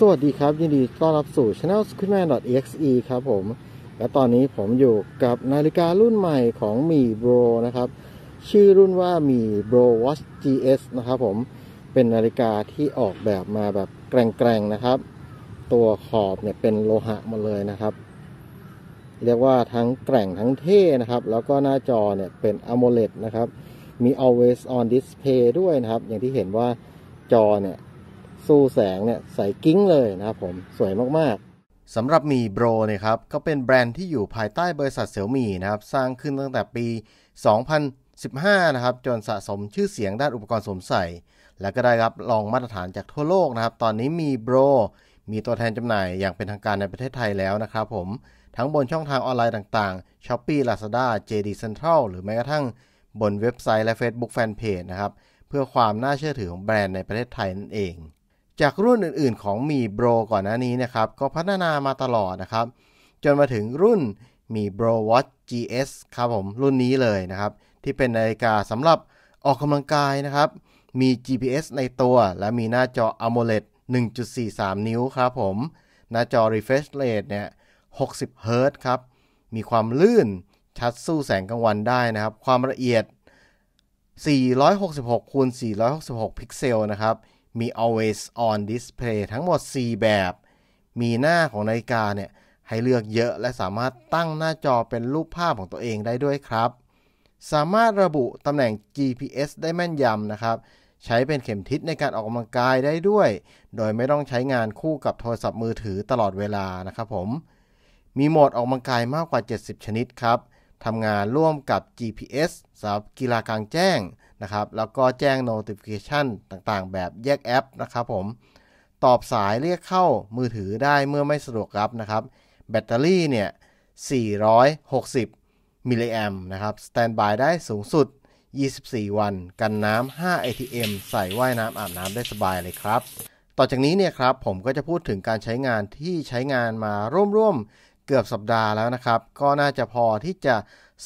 สวัสดีครับ ยินดีต้อนรับสู่ Channel s q u i d m a n e x e ครับผม และตอนนี้ผมอยู่กับนาฬิการุ่นใหม่ของมีโบ o นะครับ ชื่อรุ่นว่ามีโบ o Watch GS นะครับผมเป็นนาฬิกาที่ออกแบบมาแบบแกร่งๆ นะครับ ตัวขอบเนี่ยเป็นโลหะหมดเลยนะครับ เรียกว่าทั้งแกร่งทั้งเท่นะครับ แล้วก็หน้าจอเนี่ยเป็น AMOLED นะครับ มี always on display ด้วยนะครับ อย่างที่เห็นว่าจอเนี่ยสู้แสงเนี่ยใสกิ้งเลยนะครับผม สวยมาก ๆสำหรับมีโบรนะครับ ก็เป็นแบรนด์ที่อยู่ภายใต้บริษัทเสี่ยวมี่นะครับ สร้างขึ้นตั้งแต่ปี 2015 นะครับ จนสะสมชื่อเสียงด้านอุปกรณ์สวมใส่ และก็ได้รับรองมาตรฐานจากทั่วโลกนะครับ ตอนนี้มีโบรมีตัวแทนจำหน่ายอย่างเป็นทางการในประเทศไทยแล้วนะครับผม ทั้งบนช่องทางออนไลน์ต่างๆ Shopee Lazada JD Central หรือแม้กระทั่งบนเว็บไซต์และ Facebook Fanpage นะครับเพื่อความน่าเชื่อถือของแบรนด์ในประเทศไทยนั่นเองจากรุ่นอื่นๆ ของมีโบรก่อนหน้านี้นะครับก็พัฒนามาตลอดนะครับ จนมาถึงรุ่นมีโบรวอช c h GS ครับผม รุ่นนี้เลยนะครับ ที่เป็นนาฬิกาสำหรับออกกำลังกายนะครับ มี GPS ในตัว และมีหน้าจอ AMOLED 1.43 นิ้วครับผม หน้าจอ refresh rate เนี่ย60 Hz ครับ มีความลื่นชัดสู้แสงกลางวันได้นะครับ ความละเอียด 466คูณ466 พิกเซลนะครับมี always on display ทั้งหมด 4 แบบ มีหน้าของนาฬิกาเนี่ยให้เลือกเยอะและสามารถตั้งหน้าจอเป็นรูปภาพของตัวเองได้ด้วยครับ สามารถระบุตำแหน่ง GPS ได้แม่นยำนะครับ ใช้เป็นเข็มทิศในการออกกำลังกายได้ด้วย โดยไม่ต้องใช้งานคู่กับโทรศัพท์มือถือตลอดเวลานะครับผม มีโหมดออกกำลังกายมากกว่า 70 ชนิดครับ ทำงานร่วมกับ GPS สำหรับกีฬากลางแจ้งนะครับแล้วก็แจ้ง notification ต่างๆแบบแยกแอปนะครับผมตอบสายเรียกเข้ามือถือได้เมื่อไม่สะดวกรับนะครับ แบตเตอรี่เนี่ย 460 มิลลิแอมนะครับสแตนบายได้สูงสุด 24 วัน กันน้ำ 5 ATM ใส่ว่ายน้ำอาบน้ำได้สบายเลยครับ ต่อจากนี้เนี่ยครับผมก็จะพูดถึงการใช้งานที่ใช้งานมาร่วมๆเกือบสัปดาห์แล้วนะครับ ก็น่าจะพอที่จะ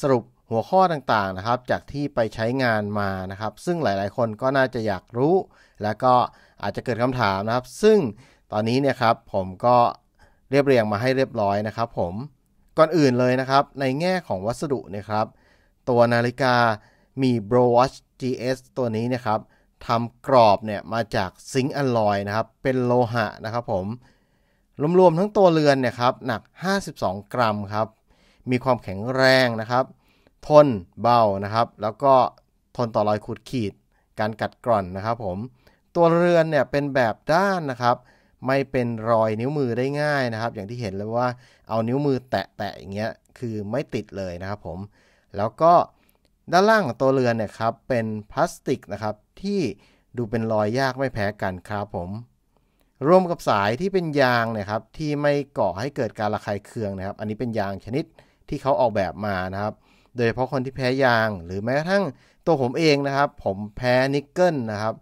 สรุปหัวข้อต่างๆนะครับ จากที่ไปใช้งานมานะครับ ซึ่งหลายๆคนก็น่าจะอยากรู้ แล้วก็อาจจะเกิดคำถามนะครับ ซึ่งตอนนี้เนี่ยครับผมก็เรียบเรียงมาให้เรียบร้อยนะครับผมก่อนอื่นเลยนะครับในแง่ของวัสดุนะครับ ตัวนาฬิกามี b r o w a t c h GS ตัวนี้นะครับทำกรอบเนี่ยมาจากซิงค์อลลอยนะครับ เป็นโลหะนะครับ ผมรวมๆ ทั้งตัวเรือนเนี่ยครับหนัก 52 กรัมครับ มีความแข็งแรงนะครับทนเบานะครับ แล้วก็ทนต่อรอยขูดขีด การกัดกร่อนนะครับ ผม ตัวเรือนเนี่ยเป็นแบบด้านนะครับ ไม่เป็นรอยนิ้วมือได้ง่ายนะครับ อย่างที่เห็นเลยว่าเอานิ้วมือแตะๆอย่างเงี้ย คือไม่ติดเลยนะครับ ผม แล้วก็ด้านล่างตัวเรือนเนี่ยครับเป็นพลาสติกนะครับ ที่ดูเป็นรอยยากไม่แพ้กันครับผม รวมกับสายที่เป็นยางนะครับที่ไม่ก่อให้เกิดการระคายเคืองนะครับ อันนี้เป็นยางชนิดที่เขาออกแบบมานะครับโดยเฉพาะคนที่แพ้ยาง หรือแม้กระทั่งตัวผมเองนะครับ ผมแพ้นิกเกิลนะครับ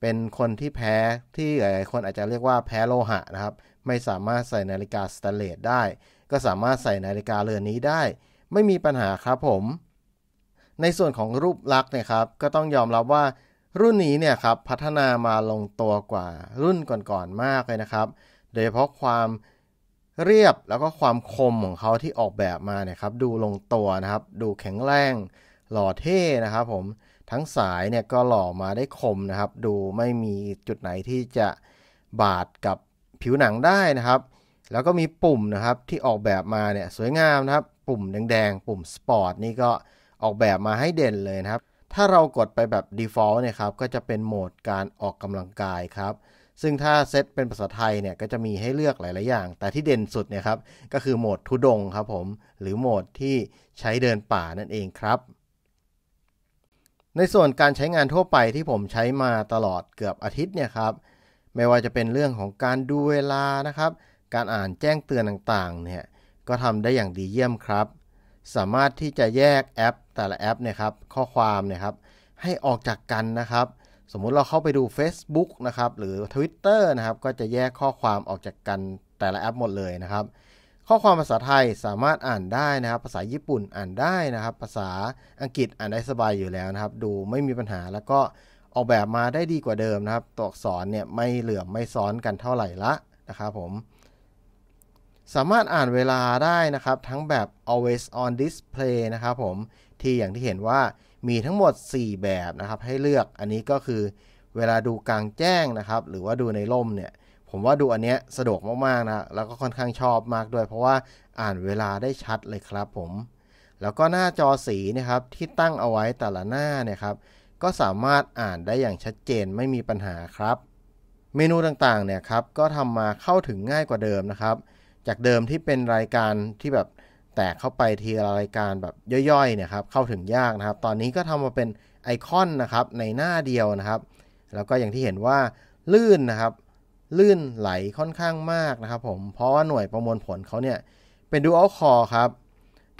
เป็นคนที่แพ้ที่หลายคนอาจจะเรียกว่าแพ้โลหะนะครับ ไม่สามารถใส่นาฬิกาสแตนเลสได้ ก็สามารถใส่นาฬิกาเรือนนี้ได้ ไม่มีปัญหาครับผม ในส่วนของรูปลักษณ์นะครับ ก็ต้องยอมรับว่ารุ่นนี้เนี่ยครับพัฒนามาลงตัวกว่ารุ่นก่อนๆมากเลยนะครับ โดยเฉพาะความเรียบแล้วก็ความคมของเขาที่ออกแบบมาเนี่ยครับ ดูลงตัวนะครับ ดูแข็งแรงหล่อเท่นะครับ ผมทั้งสายเนี่ยก็หล่อมาได้คมนะครับ ดูไม่มีจุดไหนที่จะบาดกับผิวหนังได้นะครับ แล้วก็มีปุ่มนะครับที่ออกแบบมาเนี่ยสวยงามนะครับ ปุ่มแดงๆปุ่มสปอร์ตนี่ก็ออกแบบมาให้เด่นเลยนะครับ ถ้าเรากดไปแบบ Default เนี่ยครับก็จะเป็นโหมดการออกกำลังกายครับซึ่งถ้าเซตเป็นภาษาไทยเนี่ยก็จะมีให้เลือกหลาย ๆ อย่าง แต่ที่เด่นสุดเนี่ยครับ ก็คือโหมดทุดงครับผม หรือโหมดที่ใช้เดินป่านั่นเองครับ ในส่วนการใช้งานทั่วไปที่ผมใช้มาตลอดเกือบอาทิตย์เนี่ยครับ ไม่ว่าจะเป็นเรื่องของการดูเวลานะครับ การอ่านแจ้งเตือนต่าง ๆ เนี่ยก็ทำได้อย่างดีเยี่ยมครับ สามารถที่จะแยกแอปแต่ละแอปนะครับ ข้อความนะครับ ให้ออกจากกันนะครับสมมุติเราเข้าไปดู Facebook นะครับหรือ Twitter นะครับก็จะแยกข้อความออกจากกันแต่ละแอปหมดเลยนะครับ ข้อความภาษาไทยสามารถอ่านได้นะครับ ภาษาญี่ปุ่นอ่านได้นะครับ ภาษาอังกฤษอ่านได้สบายอยู่แล้วนะครับ ดูไม่มีปัญหาแล้วก็ออกแบบมาได้ดีกว่าเดิมนะครับ ตัวอักษรเนี่ยไม่เหลื่อมไม่ซ้อนกันเท่าไหร่ละนะครับผมสามารถอ่านเวลาได้นะครับทั้งแบบ always on display นะครับผมที่อย่างที่เห็นว่ามีทั้งหมด 4 แบบนะครับ ให้เลือก อันนี้ก็คือ เวลาดูกลางแจ้งนะครับ หรือว่าดูในร่มเนี่ย ผมว่าดูอันเนี้ยสะดวกมาก ๆนะแล้วก็ค่อนข้างชอบมากด้วย เพราะว่าอ่านเวลาได้ชัดเลยครับผม แล้วก็หน้าจอสีนะครับ ที่ตั้งเอาไว้แต่ละหน้าเนี่ยครับ ก็สามารถอ่านได้อย่างชัดเจนไม่มีปัญหาครับ เมนูต่าง ๆ เนี่ยครับ ก็ทำมาเข้าถึงง่ายกว่าเดิมนะครับ จากเดิมที่เป็นรายการที่แบบแตกเข้าไปทีละรายการแบบย่อยๆเนี่ยครับ เข้าถึงยากนะครับ ตอนนี้ก็ทำมาเป็นไอคอนนะครับในหน้าเดียวนะครับ แล้วก็อย่างที่เห็นว่าลื่นนะครับ ลื่นไหลค่อนข้างมากนะครับ ผมเพราะว่าหน่วยประมวลผลเขาเนี่ยเป็น Dual Core ครับ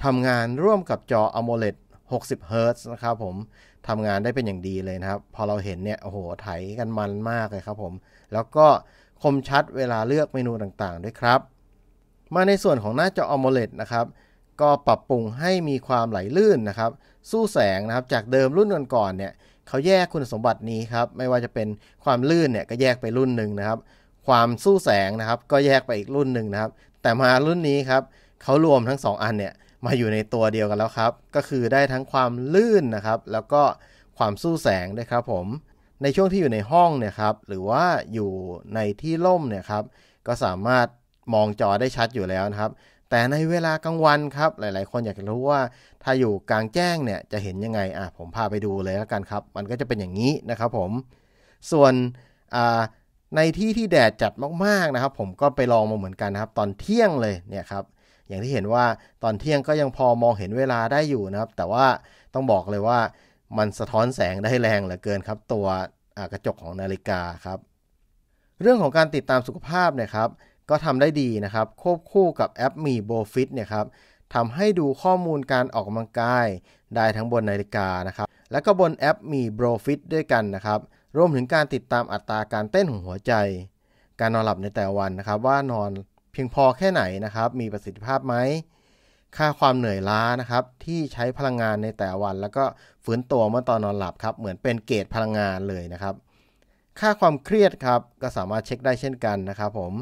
ทำงานร่วมกับจอ AMOLED 60 h z นะครับ ผมทำงานได้เป็นอย่างดีเลยนะครับ พอเราเห็นเนี่ยโอ้โหไถกันมันมากเลยครับผมแล้วก็คมชัดเวลาเลือกเมนูต่างๆ ด้วยครับมาในส่วนของหน้าจอ AMOLED นะครับก็ปรับปรุงให้มีความไหลลื่นนะครับ สู้แสงนะครับจากเดิมรุ่นก่อนๆเนี่ยเขาแยกคุณสมบัตินี้ครับไม่ว่าจะเป็นความลื่นเนี่ยก็แยกไปรุ่นหนึ่งนะครับ ความสู้แสงนะครับ ก็แยกไปอีกรุ่นหนึ่งนะครับ แต่มารุ่นนี้ครับเขารวมทั้ง2อันเนี่ยมาอยู่ในตัวเดียวกันแล้วครับก็คือได้ทั้งความลื่นนะครับ แล้วก็ความสู้แสงด้วยครับผม ในช่วงที่อยู่ในห้องเนี่ยครับหรือว่าอยู่ในที่ร่มเนี่ยครับก็สามารถมองจอได้ชัดอยู่แล้วนะครับแต่ใน เวลากลางวันครับ หลาย ๆ คนอยากรู้ว่า ถ้าอยู่กลางแจ้งเนี่ยจะเห็นยังไงอ่ะผมพาไปดูเลยแล้วกันครับ มันก็จะเป็นอย่างนี้นะครับผมส่วนในที่ที่แดดจัดมากๆนะครับ ผมก็ไปลองมาเหมือนกันนะครับ ตอนเที่ยงเลยเนี่ยครับอย่างที่เห็นว่าตอนเที่ยงก็ยังพอมองเห็นเวลาได้อยู่นะครับ แต่ว่าต้องบอกเลยว่ามันสะท้อนแสงได้แรงเหลือเกินครับ ตัวกระจกของนาฬิกาครับ เรื่องของการติดตามสุขภาพนะครับก็ทำได้ดีนะครับ ควบคู่กับแอปมีโบฟิตเนี่ยครับทำให้ดูข้อมูลการออกกำลังกายได้ทั้งบนนาฬิกานะครับ และก็บนแอปมีโบรฟิตด้วยกันนะครับ รวมถึงการติดตามอัตราการเต้นของหัวใจ การนอนหลับในแต่วันนะครับ ว่านอนเพียงพอแค่ไหนนะครับ มีประสิทธิภาพไหม ค่าความเหนื่อยล้านะครับที่ใช้พลังงานในแต่วัน แล้วก็ฟื้นตัวเมื่อตอนนอนหลับครับ เหมือนเป็นเกจพลังงานเลยนะครับ ค่าความเครียดครับก็สามารถเช็คได้เช่นกันนะครับ ผม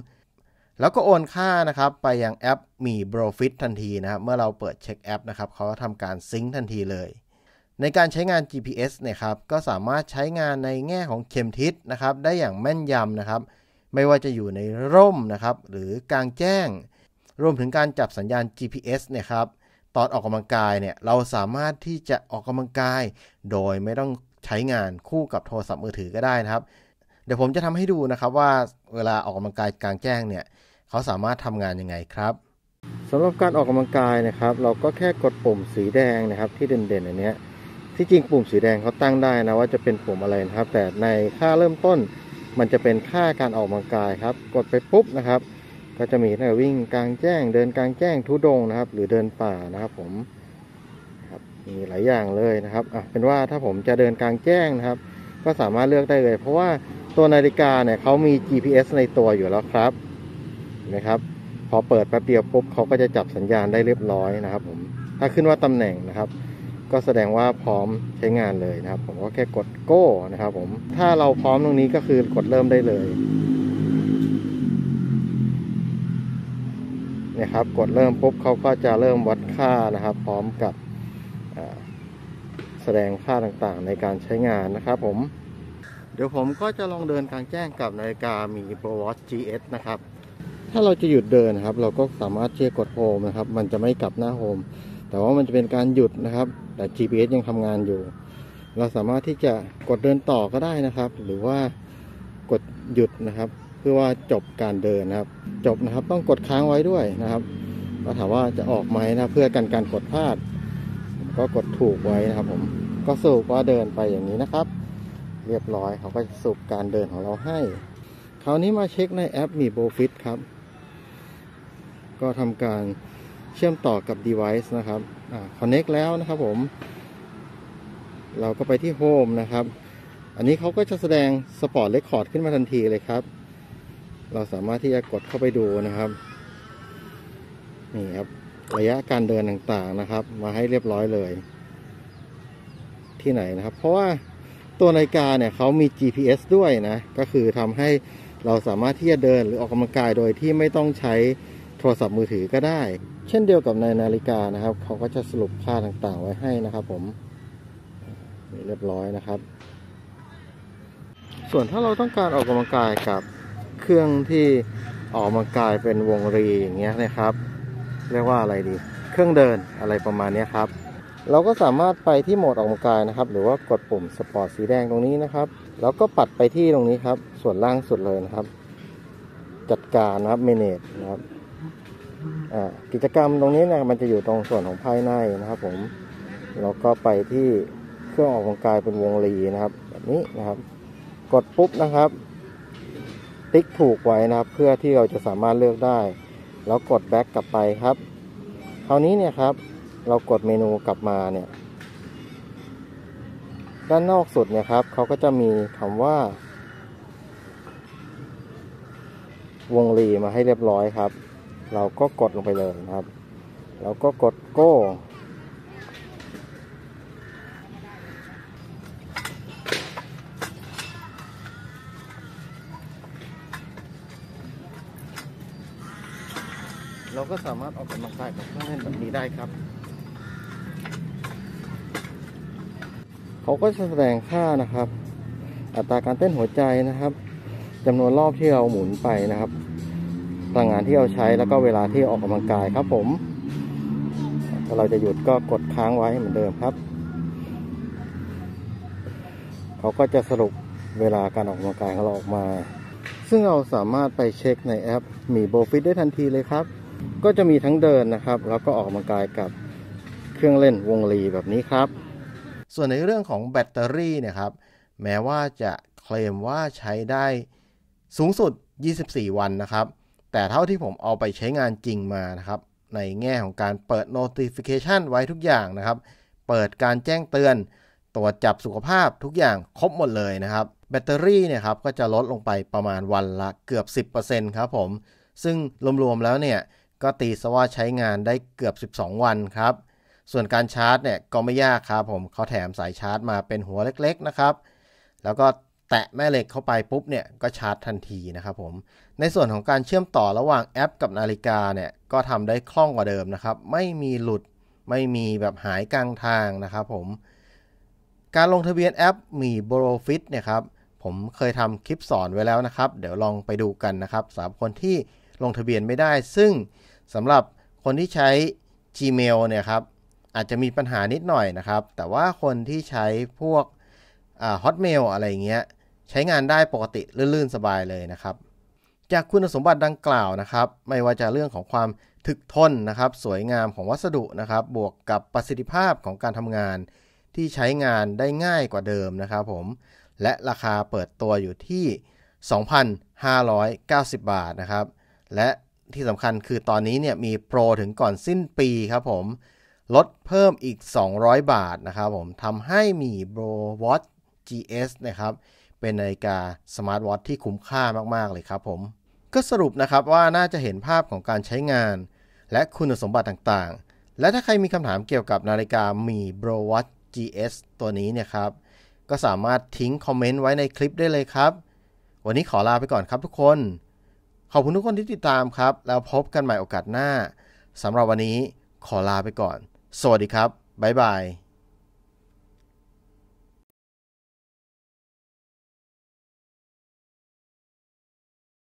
แล้วก็โอนค่านะครับไปยังแอปมีโบรฟิตทันทีนะครับเมื่อเราเปิดเช็คแอปนะครับเขาทำการซิงค์ทันทีเลย ในการใช้งาน GPS เนี่ยครับก็สามารถใช้งานในแง่ของเข็มทิศนะครับได้อย่างแม่นยำนะครับ ไม่ว่าจะอยู่ในร่มนะครับหรือกลางแจ้ง รวมถึงการจับสัญญาณ GPS เนี่ยครับตอนออกกำลังกายเนี่ยเราสามารถที่จะออกกำลังกาย โดยไม่ต้องใช้งานคู่กับโทรศัพท์มือถือก็ได้นะครับ เดี๋ยวผมจะทำให้ดูนะครับว่าเวลาออกกำลังกายกลางแจ้งเนี่ยเขาสามารถทำงานยังไงครับสำหรับการออกกำลังกายนะครับ เราก็แค่กดปุ่มสีแดงนะครับที่เด่นๆอันนี้ที่จริงปุ่มสีแดงเขาตั้งได้นะว่าจะเป็นปุ่มอะไรนะครับแต่ในค่าเริ่มต้น มันจะเป็นค่าการออกกำลังกายครับ กดไปปุ๊บนะครับก็จะมีการ่วิ่งกลางแจ้ง เดินกลางแจ้งทุดงนะครับ หรือเดินป่านะครับผมมีหลายอย่างเลยนะครับอ่ะเป็นว่าถ้าผมจะเดินกลางแจ้งนะครับ ก็สามารถเลือกได้เลย เพราะว่าตัวนาฬิกาเนี่ยเขามี GPS ในตัวอยู่แล้วครับนะครับพอเปิดแป๊บเดียวปุ๊บเขาก็จะจับสัญญาณได้เรียบร้อยนะครับผมถ้าขึ้นว่าตำแหน่งนะครับ ก็แสดงว่าพร้อมใช้งานเลยนะครับ ผมก็แค่กดโก้นะครับผมถ้าเราพร้อมตรงนี้ก็คือกดเริ่มได้เลยนะครับกดเริ่มปุ๊บเขาก็จะเริ่มวัดค่านะครับ พร้อมกับแสดงค่าต่างๆในการใช้งานนะครับ ผม เดี๋ยวผมก็จะลองเดินกลางแจ้งกับนาฬิกามี Pro Watch GS นะครับถ้าเราจะหยุดเดินนะครับเราก็สามารถเชื่อกดโฮมนะครับ มันจะไม่กลับหน้าโฮมแต่ว่ามันจะเป็นการหยุดนะครับ แต่ GPS ยังทำงานอยู่ เราสามารถที่จะกดเดินต่อก็ได้นะครับ หรือว่ากดหยุดนะครับ เพื่อว่าจบการเดินนะครับ จบนะครับ ต้องกดค้างไว้ด้วยนะครับก็ถามว่าจะออกไหมนะเพื่อกันการกดพลาด ก็กดถูกไว้นะครับผมก็สูบว่าเดินไปอย่างนี้นะครับ เรียบร้อยเขาก็สูบการเดินของเราให้ คราวนี้มาเช็คในแอปมีโบฟิตครับก็ทำการเชื่อมต่อกับ device นะครับ connect แล้วนะครับผม เราก็ไปที่ home นะครับ อันนี้เขาก็จะแสดง spot record ขึ้นมาทันทีเลยครับ เราสามารถที่จะกดเข้าไปดูนะครับ นี่ครับ ระยะการเดินต่าง ๆ นะครับ มาให้เรียบร้อยเลย ที่ไหนนะครับ เพราะว่าตัวนาฬิกาเนี่ยเขามี GPS ด้วยนะ ก็คือทำให้เราสามารถที่จะเดินหรือออกกำลังกายโดยที่ไม่ต้องใช้ทรศัพท์มือถือก็ได้ เช่นเดียวกับในนาฬิกานะครับ เขาก็จะสรุปค่าต่างๆไว้ให้นะครับ ผมเรียบร้อยนะครับ ส่วนถ้าเราต้องการออกกำลังกายกับเครื่องที่ออกกำลังกายเป็นวงรีอย่างเงี้ยนะครับ เรียกว่าอะไรดี เครื่องเดินอะไรประมาณนี้ครับ เราก็สามารถไปที่โหมดออกกำลังกายนะครับ หรือว่ากดปุ่มสปอร์ตสีแดงตรงนี้นะครับ แล้วก็ปัดไปที่ตรงนี้ครับ ส่วนล่างสุดเลยนะครับ จัดการนะครับเมเนจนะครับกิจกรรมตรงนี้นะมันจะอยู่ตรงส่วนของภายในนะครับ ผมเราก็ไปที่เครื่องออกกำลังกายเป็นวงรีนะครับ แบบนี้นะครับ กดปุ๊บนะครับ ติ๊กถูกไว้นะครับ เพื่อที่เราจะสามารถเลือกได้ แล้วกดแบ็กกลับไปครับคราวนี้เนี่ยครับ เรากดเมนูกลับมาเนี่ย ด้านนอกสุดเนี่ยครับเขาก็จะมีคำว่า วงรีมาให้เรียบร้อยครับเราก็กดลงไปเลยครับ เราก็กดโก้ เราก็สามารถออกกำลังกายแบบง่างเนแบบนี้ได้ครับ เขาก็จะแสดงค่านะครับ อัตราการเต้นหัวใจนะครับจำนวนรอบที่เราหมุนไปนะครับพลังงานที่เราใช้แล้วก็เวลาที่ออกกำลังกายครับผม ถ้าเราจะหยุดก็กดค้างไว้เหมือนเดิมครับ เขาก็จะสรุปเวลาการออกกำลังกายของเราออกมา ซึ่งเราสามารถไปเช็คในแอป มีโบฟิตได้ทันทีเลยครับ ก็จะมีทั้งเดินนะครับ แล้วก็ออกกำลังกายกับเครื่องเล่นวงลีแบบนี้ครับ ส่วนในเรื่องของแบตเตอรี่นะครับ แม้ว่าจะเคลมว่าใช้ได้สูงสุด 24 วันนะครับแต่เท่าที่ผมเอาไปใช้งานจริงมานะครับ ในแง่ของการเปิด notification ไว้ทุกอย่างนะครับ เปิดการแจ้งเตือน ตรวจจับสุขภาพทุกอย่างครบหมดเลยนะครับ แบตเตอรี่เนี่ยครับก็จะลดลงไปประมาณวันละเกือบ 10%ครับผม ซึ่งรวม ๆ แล้วเนี่ย ก็ตีซะว่าใช้งานได้เกือบ 12 วันครับ ส่วนการชาร์จเนี่ย ก็ไม่ยากครับผมเขาแถมสายชาร์จมาเป็นหัวเล็กๆนะครับแล้วก็แตะแม่เหล็กเข้าไปปุ๊บเนี่ยก็ชาร์จทันทีนะครับผม ในส่วนของการเชื่อมต่อระหว่างแอปกับนาฬิกาเนี่ยก็ทำได้คล่องกว่าเดิมนะครับไม่มีหลุดไม่มีแบบหายกลางทางนะครับผมการลงทะเบียนแอปมีโบรฟิตเนี่ยครับ ผมเคยทำคลิปสอนไว้แล้วนะครับ เดี๋ยวลองไปดูกันนะครับสำหรับคนที่ลงทะเบียนไม่ได้ซึ่งสำหรับคนที่ใช้ Gmail เนี่ยครับอาจจะมีปัญหานิดหน่อยนะครับ แต่ว่าคนที่ใช้พวกฮอตเมลอะไรเงี้ยใช้งานได้ปกติลื่นๆ สบายเลยนะครับ จากคุณสมบัติดังกล่าวนะครับ ไม่ว่าจะเรื่องของความทึกทนนะครับ สวยงามของวัสดุนะครับบวกกับประสิทธิภาพของการทำงานที่ใช้งานได้ง่ายกว่าเดิมนะครับผมและราคาเปิดตัวอยู่ที่ 2,590 บาทนะครับ และที่สำคัญคือตอนนี้เนี่ยมีโปรถึงก่อนสิ้นปีครับผมลดเพิ่มอีก 200 บาทนะครับ ผมทำให้มี b r วอ a จีเ GS นะครับเป็นนาฬิกาสมาร์ทวอทที่คุ้มค่ามากๆเลยครับผม ก็สรุปนะครับว่าน่าจะเห็นภาพของการใช้งาน และคุณสมบัติต่างๆ และถ้าใครมีคำถามเกี่ยวกับนาฬิกามี b r o w a t GS ตัวนี้เนี่ยครับ ก็สามารถทิ้งคอมเมนต์ไว้ในคลิปได้เลยครับ วันนี้ขอลาไปก่อนครับทุกคน ขอบคุณทุกคนที่ติดตามครับ แล้วพบกันใหม่โอกาสหน้าสำหรับวันนี้ขอลาไปก่อน สวัสดีครับบ๊ายบาย